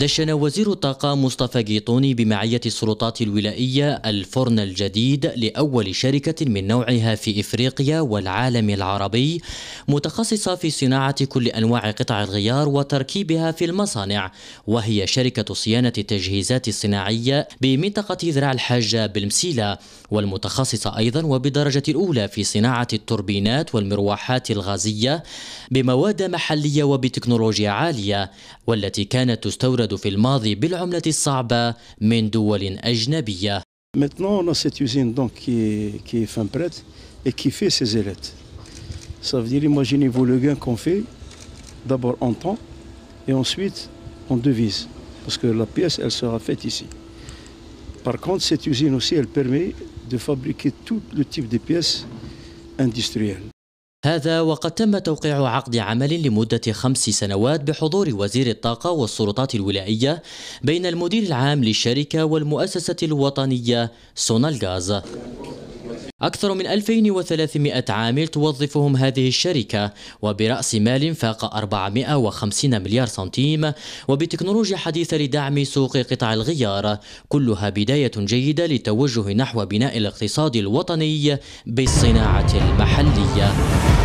دشن وزير الطاقة مصطفى جيطوني بمعية السلطات الولائية الفرن الجديد لأول شركة من نوعها في إفريقيا والعالم العربي متخصصة في صناعة كل أنواع قطع الغيار وتركيبها في المصانع وهي شركة صيانة التجهيزات الصناعية بمنطقة ذراع الحاجة بالمسيلة والمتخصصة أيضا وبدرجة الأولى في صناعة التوربينات والمروحات الغازية بمواد محلية وبتكنولوجيا عالية والتي كانت تستورد Maintenant, on a cette usine donc, qui, est, qui est fin prête et qui fait ses ailettes. Ça veut dire, imaginez-vous le gain qu'on fait, d'abord en temps et ensuite en devise, parce que la pièce, elle sera faite ici. Par contre, cette usine aussi, elle permet de fabriquer tout le type de pièces industrielles. هذا وقد تم توقيع عقد عمل لمدة خمس سنوات بحضور وزير الطاقة والسلطات الولائية بين المدير العام للشركة والمؤسسة الوطنية سونالغاز أكثر من 2300 عامل توظفهم هذه الشركة وبرأس مال فاق 450 مليار سنتيم وبتكنولوجيا حديثة لدعم سوق قطع الغيار كلها بداية جيدة للتوجه نحو بناء الاقتصاد الوطني بالصناعة المحلية